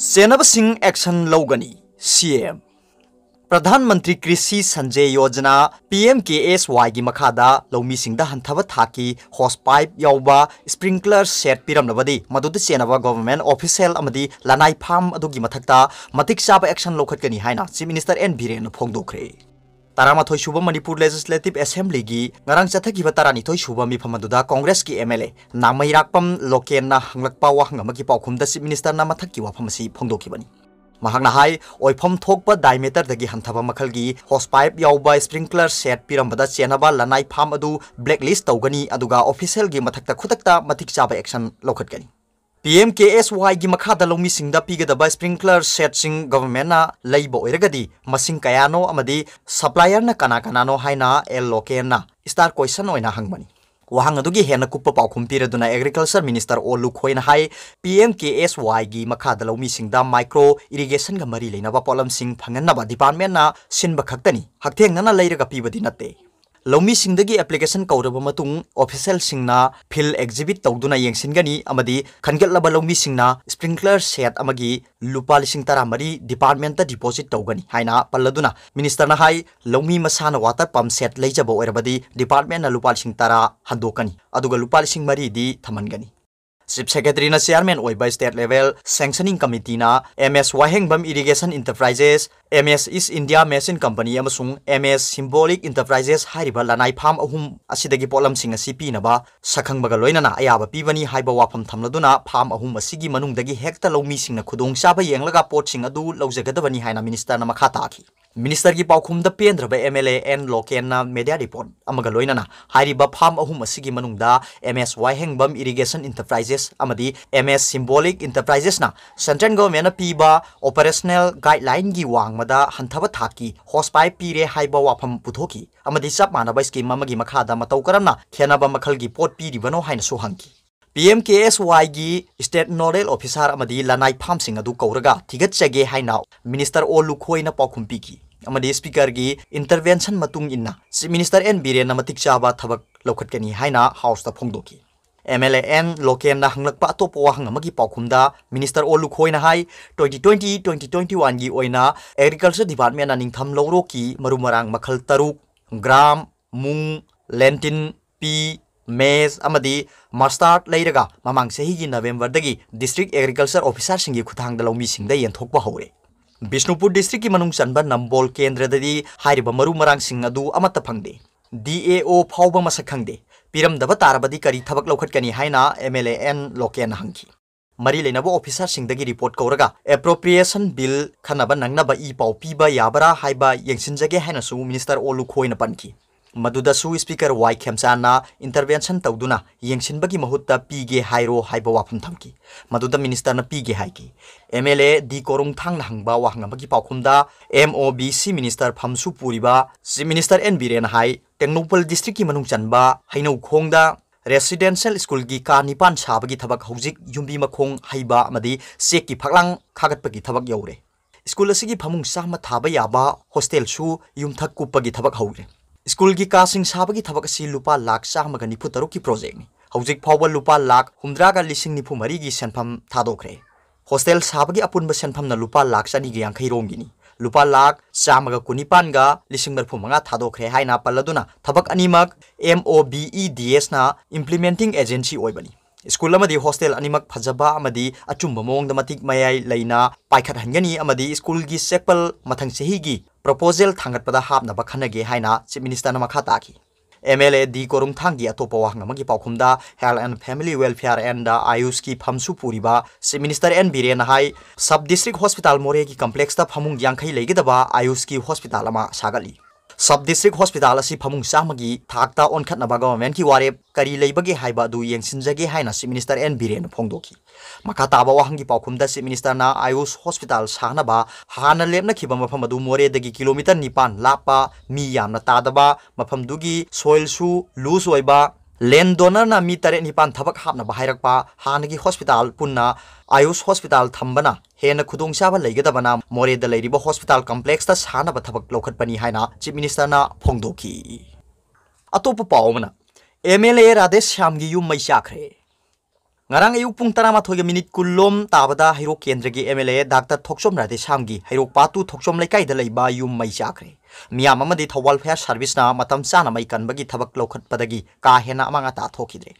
सेनब Singh action लोगनी CM प्रधानमन्त्री कृषि सञ्जय योजना पीएम के एस वाइगी लौमी लौमिसिंगदा हन्थब थाकी होस पाइप याउबा स्प्रिंकलर सेट पिरमनबदि मदुद चेनबा गवर्नमेंट ऑफिशियल लनाई फार्म अदुगी मथक्ता मतिक चाब एक्शन लोखटकनी चीफ मिनिस्टर एन बीरेन फोंगदोखरे तारामाथ सूब मनपुर लेजिस्लेटिव एसेंली चथगी तारानीथ सूब मीफम कांग्रेस की एम एल ए नाम लोकन हंगल्प वहम की पाखम चीफ मिनीस्टर मथ की वफम से फोंदीबनीम थोप डायमेटर हंथब मल की हॉसपाइप स्प्रिंकलर सेट पीरब चेनब लनाई फार्म ब्लेक्लीस्ट तौनी ऑफिसल की मथक खुद मथिक चाब एक्शन लौटगनी PMKSY ꯒꯤ ꯃꯈꯥꯗ ꯂꯧꯃꯤꯁꯤꯡꯗ ꯄꯤꯒꯗꯕ ꯁ꯭ꯄ꯭ꯔꯤꯡꯀ꯭ꯂꯔ ꯁꯦꯠꯁꯤꯡ पीगदब स्प्रिंकलर ꯑꯣꯏꯔꯒꯗꯤ ꯃꯁꯤꯡ ꯀꯌꯥꯅꯣ ꯑꯃꯗꯤ कना कनानो है L L star star question ꯑꯣꯏꯅ ꯍꯪꯕꯅꯤ वहां हेन कुप पाखुम पीरदना एग्रीकल्चर मिनिस्टर ओ लुखोन है P M K S Y मखाद लौमीद माइक्रो इरीगेसन मरी लेना पोलम फंगनब डिपार्टमेंट सिनब खतनी हथेंगना लेरग पीबदी नाते ꯂꯧꯃꯤꯁꯤꯡꯗꯒꯤ ꯑꯦꯄ꯭ꯂꯤꯀꯦꯁꯟ ꯀꯧꯔꯕ ꯃꯇꯨꯡ ꯑꯣꯐꯤꯁꯦꯜꯁꯤꯡꯅ ꯐꯤꯜ ꯑꯦꯛꯖꯤꯕꯤꯠ ꯇꯧꯗꯨꯅ ꯌꯦꯡꯁꯤꯟꯒꯅꯤ ꯑꯃꯗꯤ ꯈꯟꯒꯠꯂꯕ ꯂꯧꯃꯤꯁꯤꯡꯅ ꯁ꯭ꯄ꯭ꯔꯤꯡꯀ꯭ꯂꯔ ꯁꯦꯠ ꯑꯃꯒꯤ ꯂꯨꯄꯥ ꯂꯤꯁꯤꯡ ꯇꯔꯥꯃꯔꯤ ꯗꯤꯄꯥꯔꯠꯃꯦꯟꯇ ꯗꯤꯄꯣꯖꯤꯠ ꯇꯧꯒꯅꯤ ꯍꯥꯏꯅ ꯄꯜꯂꯗꯨꯅ ꯃꯤꯅꯤꯁꯇꯔꯅ ꯍꯥꯏ ꯂꯧꯃꯤ ꯃꯁꯥꯅ ꯋꯥꯇꯔ ꯄꯝ ꯁꯦꯠ ꯂꯩꯖꯕ ꯑꯣꯏꯔꯕꯗꯤ ꯗꯤꯄꯥꯔꯠꯃꯦꯟꯅ ꯂꯨꯄꯥ ꯂꯤꯁꯤꯡ ꯇꯔꯥ ꯍꯟꯗꯣꯛꯀꯅꯤ ꯑꯗꯨꯒ ꯂꯨꯄꯥ ꯂꯤꯁꯤꯡ ꯃꯔꯤꯗꯤ ꯊꯝꯍꯟꯒꯅꯤ ꯆꯤꯞ ꯁꯦꯀ꯭ꯔꯦꯇꯔꯤꯅ ꯆꯤꯌꯥꯔꯃꯦꯟ ꯑꯣꯏꯕ ꯁ꯭ꯇꯦꯠ ꯂꯦꯚꯦꯜ ꯁꯦꯡꯁꯅꯤꯡ ꯀꯃꯤꯇꯤꯅ ꯑꯦꯝ ꯑꯦꯁ ꯋꯥꯍꯦꯡꯕꯝ ꯏꯔꯤꯒꯦꯁꯟ ꯏꯟꯇꯔꯄ꯭ꯔꯥꯏꯖꯦꯁ ꯑꯦꯝ ꯑꯦꯁ ꯏꯁ ꯏꯟꯗꯤꯌꯥ ꯃꯦꯆꯤꯟ ꯀꯝꯄꯅꯤ ꯑꯃꯁꯨꯡ ꯑꯦꯝ ꯑꯦꯁ ꯁꯤꯝꯕꯣꯂꯤꯛ ꯏꯟꯇꯔꯄ꯭ꯔꯥꯏꯖꯦꯁ ꯍꯥꯏꯔꯤꯕ ꯂꯅꯥꯏ ꯐꯥꯝ ꯑꯍꯨꯝ ꯑꯁꯤꯗꯒꯤ ꯄꯣꯠꯂꯝꯁꯤꯡ ꯑꯁꯤ ꯄꯤꯅꯕ ꯁꯛꯈꯪꯕꯒ ꯂꯣꯏꯅꯅ ꯑꯌꯥꯕ ꯄꯤꯕꯅꯤ ꯍꯥꯏꯕ ꯋꯥꯐꯝ ꯊꯝꯂꯗꯨꯅ ꯐꯥꯝ ꯑꯍꯨꯝ ꯑꯁꯤꯒꯤ ꯃꯅꯨꯡꯗꯒꯤ ꯍꯦꯛꯇ ꯂꯧꯃꯤꯁꯤꯡꯅ ꯈꯨꯗꯣꯡꯆꯥꯕ ꯌꯦꯡꯂꯒ ꯄꯣꯠꯁꯤꯡ ꯑꯗꯨ ꯂꯧꯖꯒꯗꯕꯅꯤ ꯍꯥꯏꯅ ꯃꯤꯅꯤꯁꯇꯔꯅ ꯃꯈꯥ ꯇꯥꯈꯤ minister gi paukhum da pendra ba mla n loken na media report amaga loinana hairi ba farm ahum asigi manungda msy hengbam irrigation enterprises amadi ms symbolic enterprises na central government na piba operational guideline gi wangmada hanthaba thaki hosepipe pire haiba wafam puthoki amadi sap manaba scheme amagi makha da matau karamna khenaba makhal gi pot piri bano haina so hangki P M K S Y state nodal officer लनाई farm कौरगा थिगचगे minister O Lukhoi पाखुम पीकी ꯑꯃꯗꯤ ꯁ꯭ꯄꯤꯀꯔꯒꯤ intervention ꯃꯇꯨꯡ ꯏꯟꯅ chief minister N ꯕꯤꯔꯦꯟꯅ ꯃꯇꯤꯛ ꯆꯥꯕ ꯊꯕꯛ ꯂꯧꯈꯠꯀꯅꯤ ꯍꯥꯏꯅ ꯍꯥꯎꯁꯇ ꯐꯣꯡꯗꯣꯛꯈꯤ ꯑꯦꯝ ꯑꯦꯜ ꯑꯦ ꯑꯦꯟ ꯂꯣꯀꯦꯟꯅ ꯍꯪꯂꯛꯄ ꯑꯇꯣꯞꯄ ꯋꯥꯍꯪ ꯑꯃꯒꯤ ꯄꯥꯎꯈꯨꯝꯗ ꯃꯤꯅꯤꯁꯇꯔ ꯑꯣ ꯂꯨꯈꯣꯏꯅ ꯍꯥꯏ ꯇ꯭ꯋꯦꯟꯇꯤ ꯇ꯭ꯋꯦꯟꯇꯤ ꯇ꯭ꯋꯦꯟꯇꯤ ꯇ꯭ꯋꯦꯟꯇꯤ ꯋꯥꯟꯒꯤ ꯑꯣꯏꯅ ꯑꯦꯒ꯭ꯔꯤꯀꯜꯆꯔ ꯗꯤꯄꯥꯔꯠꯃꯦꯟꯅ ꯅꯤꯡꯊꯝ ꯂꯧꯔꯣꯛꯀꯤ ꯃꯔꯨ ꯃꯔꯥꯡ ꯃꯈꯜ ꯇꯔꯨꯛ ꯒ꯭ꯔꯥꯝ ꯃꯨꯡ ꯂꯦꯟꯇꯤꯟ ꯄꯤ मेज मस्टार्ड लेर ममान से नवेंबर दिस्ट्रिक एग्रीकल्चर ऑफिसर की खुद लौमी एंथोप हौरे बिष्णुपुर दिस्ट्रिक की मनु चन नम्बोल केंद्र मरु मरंगे फंगे डी एओ फाव मस खे पीरमदब तारबदी करी थबक लौखटकनी है एम एल एन लोकेन हंगी मरी लेनब ऑफिसर सिंह रिपोर्ट कौर एप्रोप्रिएसन बिल खनब नंगनब इ पाव पीब याबरा है यंसीजगे है मिनिस्टर ओलू खोन पनखी मदुदसु स्पीकर वाई खेमचा इंटरवेंशन तौदना येंशन पीगे हाइरो हाइब वाफम थमकी मदुद मिनिस्टर ना पीगे हाई एम एल ए दी कोरुंग थांग हंगब वहांग की पाखुम M O B C minister फमसु पूरीबा चीफ मिनिस्टर एन बीरेन है टेक्नोपल डिस्ट्रिक की मनु चन हईनौ खोंग रेसीडेंशल स्कूल की का निपान साब की थब हौजिक युबी मखों हईब चेक की फलां खागत की थबक यौरे स्कूल की फमु चाब होस्टेलसु यूथ कूप की थबक हौरें स्कूल की कासिंग साब की थबक से लुप लाख चामग निफु तरुक की प्रोजेक्ट हौजिक फाव लुप लाख हुमद्राग लिसिंग निफु मरी की सेंफम सनफम हॉस्टल साब की अपुब सेंफम लुप लाख चानी की यांखई की लुप लाख चामग कुनिपान लिंग मरफु मंगा थादोखरे है पल्लदुना थबक अनिमक M O B E D S ना इम्प्लीमेंटिंग एजेंसी होबनी स्कूल हॉस्टल होस्टेल अनिमक फजबा अमदी अचुम्ब मोंग लेना पाइखत हंगनी स्कूल की सेक्पल मथंग सेही की proposal thangatpada hapnaba khanage haina chief minister na makha taki MLA D Korungthanggi atopa wangamagi paukhumda Health and Family Welfare and Ayush ki phamsu puriba si Minister N Biren hai Sub District Hospital More ki complex ta phamung yangkhai legidaba Ayush ki hospital ama sagali sub district hospital फमुंग था ओनखना government की वारे कई येंगे है chief minister N Biren फोदी मखा ताब वह की पाखुम चीफ मिनिस्टर आयुष हॉस्पिटल सहनब हाँ लेपनब मफम मोरद की किलोमीटर निपान लाप मी याद मफम सोलसु लूज लें दोनर ना मी तरे निपान थबक हापना बहायरक पा हॉस्पिटल पुन्ना आयुष हॉस्पिटल थंबना हेन खुदों चाबा लेगदबना मोरेद लेरिब हॉस्पिटल कॉम्प्लेक्स ता सानब थबक लोखटपनी हाइना चीफ मिनिस्टर ना फोंगदोखी अतोप पाओमना एमएलए राधेश श्याम की यू मैशाखरे ngarang ayuk pung tara mathoge minute kullom tabada hairo kendra gi MLA Dr Thoksom Radhe Samgi hairo patu Thoksom lekai da leiba yum mai chakre miyam amadi thawal fair service na matam sana mai kan bagi thabak lokhat padagi ka hena amanga ta thokidre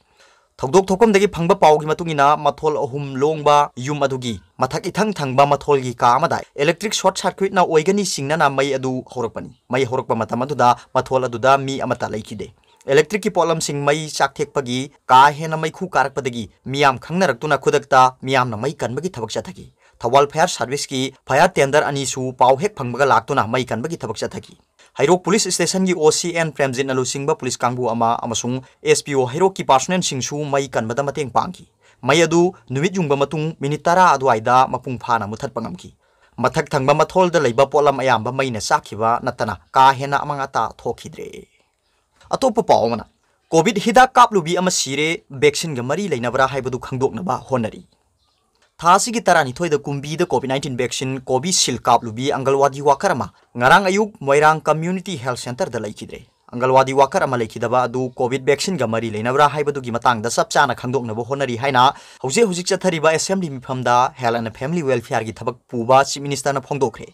थौदोक थोकम दगी फंगब पाउगी मतुंगिना मथोल अहुम लोंगबा युम अदुगी मथक इथंग थंगबा मथोल गी काम अदा इलेक्ट्रिक शॉर्ट सर्किट ना ओइगनी सिंगना ना मई अदु होरपनी मई होरप मतम अदुदा मथोल अदुदा मी अमता लैखिदे इलेक्ट्रिक की पॉलम सिंह मई चाकथेक्पगी का हेन मैखू कारपदगी मियाम खंगनरक्तुना खुदक्ता मियाम मई कनबगी थबक चथगी थवाल फायर सर्विस की फायर टेंडर अनीसु पाव हेक फंगबगा लाक्तुना मई कनबगी थबक चथगी हईरो पुलिस स्टेशन की ओसी एन प्रेमजिन अलुसिंग पुलिस कांगू एस पी ओ हईरो की पार्सनेन सिंगसु मई कनबदा मतेंग पांगी मई अदु नुमित मिनट मतुंग मिनिट तरा अदुवाइदा मपुंग फाना मुथतपा ngamki ꯃꯊꯛ ꯊꯪꯕ ꯃꯊꯣꯜꯗ ꯂꯩꯕ ꯄꯣꯠꯂꯝ ꯑꯌꯥꯝꯕ ꯃꯩꯅ ꯆꯥꯛꯈꯤꯕ ꯅꯠꯇꯅ ꯀꯥ ꯍꯦꯟꯅ ꯑꯃꯥꯡ ꯑꯇꯥ अतोप ꯄꯥꯎ ꯑꯃꯅ हिदा ꯍꯤꯗꯥꯛ ꯀꯥꯞꯂꯨꯕꯤ ꯑꯃ ꯁꯤꯔꯦ ꯚꯦꯛꯁꯤꯟꯒ ꯃꯔꯤ ꯂꯩꯅꯕ꯭ꯔꯥ ꯍꯥꯏꯕꯗꯨ ꯈꯪꯗꯣꯛꯅꯕ ꯍꯣꯠꯅꯔꯤ ꯊꯥ ꯑꯁꯤꯒꯤ ꯇꯔꯥꯅꯤꯊꯣꯏꯗ ꯀꯨꯝꯕꯤꯗ ꯀꯣꯚꯤꯗ ꯅꯥꯏꯟꯇꯤꯟ ꯚꯦꯛꯁꯤꯟ ꯀꯣꯚꯤꯁꯤꯜ ꯀꯥꯞꯂꯨꯕꯤ ꯑꯪꯒꯜꯋꯥꯗꯤ ꯋꯥꯀꯔ ꯑꯃ ꯉꯔꯥꯡ ꯑꯌꯨꯛ ꯃꯣꯏꯔꯥꯡ ꯀꯝꯃ꯭ꯌꯨꯅꯤꯇꯤ अंगलवादी वाकर अमा लेखिदबा वैक्सीन मरी लेनबरा हाइबदुगी मतांग द सब चाना होनरी है हजे हुजिक चतरीब असेंबली मिफमदा हेल्थ एंड फैमिली वेलफेयर की थब पुब चीफ मिनीस्टर न फोंगदोखरे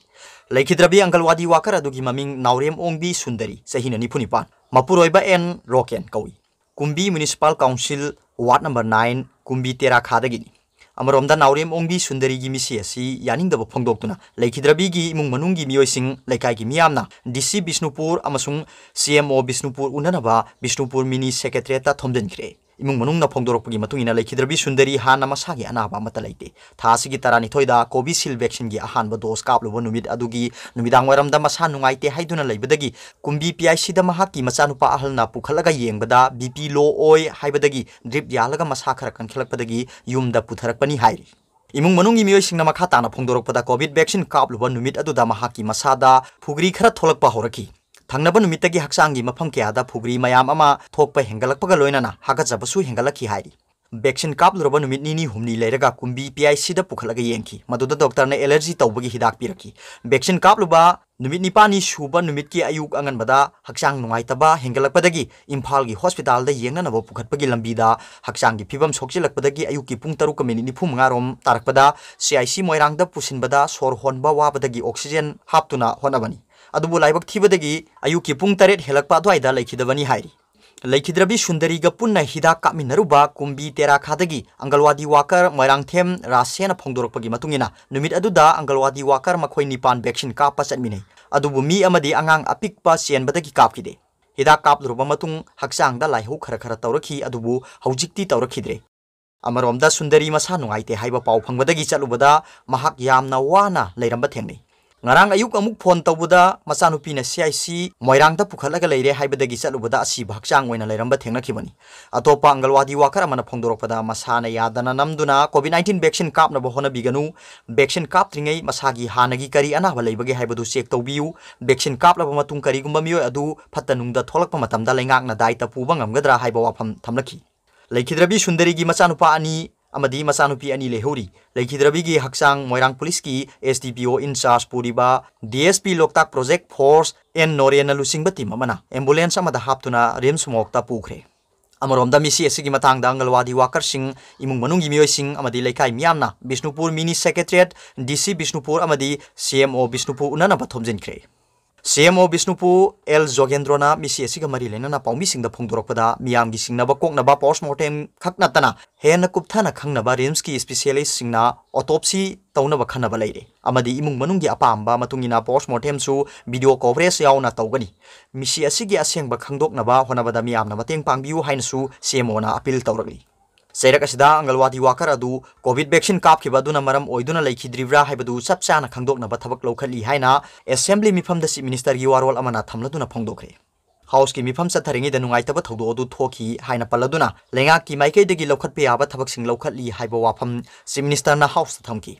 लेखिद्रबी अंगलवादी वाकर मम ममिंग नावरेम ओंगबी सुंदरी सहिना निफुनिपान Mapuroiba en roken kawi. Kumbi Municipal Council Ward Number 9 Kumbi Tera gini. Amaromda naurem ongbi sundari gimi si asi yaning dabo pangdok tuna. Lekidrabi gi imung manung gimi oising lekai amna. DC Bisnupur amasung CMO Bisnupur unanaba Bisnupur Mini Secretary ta thomden kirei. इमुंग मनुंग ना फोंदोरपगी मतुंग इना लेखिद्रबी सुंदरी हाना मसागी अनाबा मत लेते थासिगी तरानी थोइदा Covishield vaccine गी अहानबा dose कापलुब नुमित अदुगी नुमिदांग वरमदा मसा नुंगाइते हाइदुना लेबदगी Kunbi PIC दा महाकी मचानुपा अहलना पुखलगा येंगबदा BP low ओय हाइबदगी drip यालगा मसा खरा कनखलकपदगी युमदा पुथरकपनी हाइरी इमुंग मनुंग इमियो सिंगना मखा ताना फोंदोरपदा कोविड वैक्सीन कापलुब नुमित अदुदा महाकी मसादा फुगरी खरा थोलकपा होरकी थाना नुमित हक्सांग मफम क्या फुग्री मैम थोप हेंगलना हागजबू हेंगल्खी वैक्सीन काप्लब नि हमनी लेरग कूबी पी आई सिद पुखल यद डॉक्टर ने एलर्जी तब की हिदा पीर वैक्सीन काप्लब निमित निपानी सूब निमित की अयु अगन हक्चाब हेंगल्पद इम्फा की हॉस्पिटल येंगनब पुखत् लंबी हक्चांग फीवम सौचिल्पद की अयु की पुंग तरुक मिनट निफू मारोम तारपद सी आई सी मोरंग पुसीब सोर होंब वाबदी ऑक्सीजें हाप्तना होनाबनी अब लाइबक थीबदगी अयुकी पुंग तरेट हेलकपा द्वाइदा हिदा कामिनरुबा कुंबी तेरा खादगी अंगलवादी वाकर मरांगथेम रासेन फोंदोरपगी अंगलवादी वाकर मखोय निपान वैक्सीन कापा चटमिनै अदुबु मी अमदी अंगांग अपिकपा सेनबदगी हिदा कापलुरबा मतुंग हक्सांगदा खर खरा खरा तौरखी अदुबु हौजिकती तौरखिद्रे अमरोमदा सुंदरी मसा नुंगाइते हाइबा पाउ फंगबदगी चलुबदा महक यामना वाना लेरंबा थेंगनै ngarang ayuk amuk phone tawbuda machanupi na cic moirang ta pukhalaga leire haibadagi chalubuda asi bhakchang oina leiramba thengna khibani atopa angalwadi wakara mana phongdoropda masana yadana namduna covid 19 vaccine kapna bohona biganu vaccine kap tringai masagi hanagi kari ana balaibage haibadu check tawbiu vaccine kap laba matung kari gumba miyo adu phatanungda tholakpa matamda lengak na dai ta puba ngamgadra haiba wafam thamlakhi leikhidra bi sundari gi machanupa ani amadi masanupi ani lehuri leikhidrabigi haksang moirang police ki STPO in charge puriba DSP loktak project force en norena lusing bati mamana ambulance amada haptuna rims mokta pukre ꯑꯃꯔꯣꯝꯗ ꯃꯤꯁꯤ ꯑꯁꯤꯒꯤ ꯃꯇꯥꯡꯗ ꯑꯪꯒꯜꯋꯥꯗꯤ ꯋꯥꯀꯔꯁꯤꯡ ꯏꯃꯨꯡ ꯃꯅꯨꯡꯒꯤ ꯃꯤꯑꯣꯏꯁꯤꯡ ꯑꯃꯗꯤ ꯂꯩꯀꯥꯏ ꯃꯤꯌꯥꯝꯅ Bishnupur mini secretariat DC Bishnupur ꯑꯃꯗꯤ ꯁꯤ ꯑꯦꯝ ꯑꯣ ꯕꯤꯁꯅꯨꯄꯨꯔ ꯎꯅꯅꯕ ꯊꯣꯝꯖꯤꯟꯈ꯭ꯔꯦ सीएमओ विष्णुपु एल जोगेंद्रोना मिसी मरी लेना पाउमी सिंह फोंदोरपदा मियाम की सिंगनब कोकनब खक नतना हेन कुप्थाना खंगनब रिम्स की स्पेशलिस्ट ओटोपसी तौब तौनब खनब लेरे अमदि इमुंग मनुंग की अपाम बा मतुंगिना पोस्ट मोर्टेम सु वीडियो कवरेज यावना तौगनी मिसी मियाम न मतेंग पांगबियु अपील तौरगली ꯆꯩꯔꯛ ꯑꯁꯤꯗ ꯑꯪꯒꯜꯋꯥꯗꯤ ꯋꯥꯀꯔ ꯑꯗꯨ ꯀꯣꯚꯤꯗ ꯚꯦꯛꯁꯤꯟ ꯀꯥꯞꯈꯤꯕ ꯑꯗꯨꯅ ꯃꯔꯝ ꯑꯣꯏꯗꯨꯅ ꯂꯩꯈꯤꯗ꯭ꯔꯤꯕ꯭ꯔꯥ ꯍꯥꯏꯕꯗꯨ ꯆꯞ ꯆꯥꯅ ꯈꯪꯗꯣꯛꯅꯕ ꯊꯕꯛ ꯂꯧꯈꯠꯂꯤ ꯍꯥꯏꯅ ꯑꯦꯁꯦꯝꯕ꯭ꯂꯤ ꯃꯤꯐꯝꯗ ꯆꯤꯞ ꯃꯤꯅꯤꯁꯇꯔꯒꯤ ꯋꯥꯔꯣꯜ ꯑꯃꯅ ꯊꯝꯂꯗꯨꯅ ꯐꯣꯡꯗꯣꯛꯈ꯭ꯔꯦ ꯍꯥꯎꯁꯀꯤ ꯃꯤꯐꯝ ꯆꯠꯊꯔꯤꯉꯩꯗ ꯅꯨꯡꯉꯥꯏꯇꯕ ꯊꯧꯗꯣꯛ ꯑꯗꯨ ꯊꯣꯛꯈꯤ ꯍꯥꯏꯅ ꯄꯜꯂꯗꯨꯅ ꯂꯩꯉꯥꯛꯀꯤ ꯃꯥꯏꯀꯩꯗꯒꯤ ꯂꯧꯈꯠꯄ ꯌꯥꯕ ꯊꯕꯛꯁꯤꯡ ꯂꯧꯈꯠꯂꯤ ꯍꯥꯏꯕ ꯋꯥꯐꯝ ꯆꯤꯞ ꯃꯤꯅꯤꯁꯇꯔꯅ ꯍꯥꯎꯁꯇ ꯊꯝꯈꯤ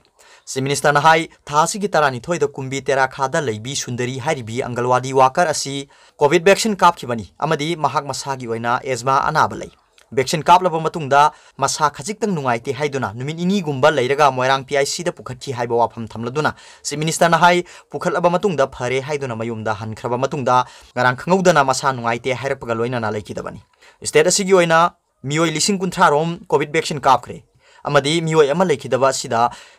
ꯆꯤꯞ ꯃꯤꯅꯤꯁꯇꯔꯅ ꯍꯥꯏ ꯊꯥ ꯑꯁꯤꯒꯤ ꯇꯔꯥꯅꯤꯊꯣꯏꯗ ꯀꯨꯝꯕꯤ ꯇꯦꯔꯥꯈꯥꯗ ꯂꯩꯕꯤ ꯁꯨꯟꯗꯔꯤ ꯍꯥꯏꯔꯤꯕꯤ ꯑꯪꯒꯜꯋꯥꯗꯤ ꯋꯥꯀꯔ ꯑꯁꯤ ꯀꯣꯚꯤꯗ ꯚꯦꯛꯁꯤꯟ ꯀꯥꯞꯈꯤꯕꯅꯤ ꯑꯃꯗꯤ ꯃꯍꯥꯛ ꯃꯁꯥꯒꯤ ꯑꯣꯏꯅ ꯑꯦꯖꯃꯥ ꯑꯅꯥꯕ ꯂꯩ वैक्सीन कापुद मसा खजिकाइटे इनगुब लेरगा मोरंग पी आई पुखी है वफम थम्लना चीफ मिनीस्टर है पुखलबूद फरे मयद हनख्रबर खादना मसा नाइटे लोनदी स्टेट मोय लिंग कुंथा रोम कोविड वैक्सीन कापरे अमीद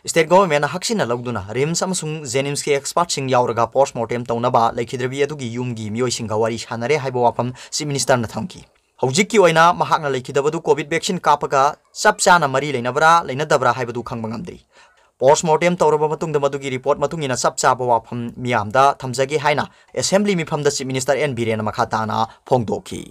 स्टेट गवर्मेंट हकसी लौदना रिम्स जेनीम्स के एक्सपर्ट्स पोस्ट मोर्टेम तौनाद्रभी यूम की मई सिंह वरी सानरें वफम चीफ मिनीस्टर थमी ꯍꯧꯖꯤꯛꯀꯤ ꯑꯣꯏꯅ ꯃꯍꯥꯛꯅ ꯂꯩꯈꯤꯗꯕꯗꯨ ꯀꯣꯚꯤꯗ ꯚꯦꯛꯁꯤꯟ ꯀꯥꯞꯄꯒ ꯆꯞ ꯆꯥꯅ ꯃꯔꯤ ꯂꯩꯅꯕ꯭ꯔꯥ ꯂꯩꯅꯗꯕ꯭ꯔꯥ ꯍꯥꯏꯕꯗꯨ ꯈꯪꯕ ꯉꯝꯗ꯭ꯔꯤ ꯄꯣꯁꯃꯣꯔꯇꯦꯝ ꯇꯧꯔꯕ ꯃꯇꯨꯡꯗ ꯃꯗꯨꯒꯤ ꯔꯤꯄꯣꯔꯠ ꯃꯇꯨꯡ ꯏꯟꯅ ꯆꯞ ꯆꯥꯕ ꯋꯥꯐꯝ ꯃꯤꯌꯥꯝꯗ ꯊꯝꯖꯒꯦ ꯍꯥꯏꯅ ꯑꯦꯁꯦꯝꯕ꯭ꯂꯤ ꯃꯤꯐꯝꯗ ꯆꯤꯐ ꯃꯤꯅꯤꯁꯇꯔ ꯑꯦꯟ ꯕꯤꯔꯦꯟꯅ ꯃꯈꯥ ꯇꯥꯅ ꯐꯣꯡꯗꯣꯛꯈꯤ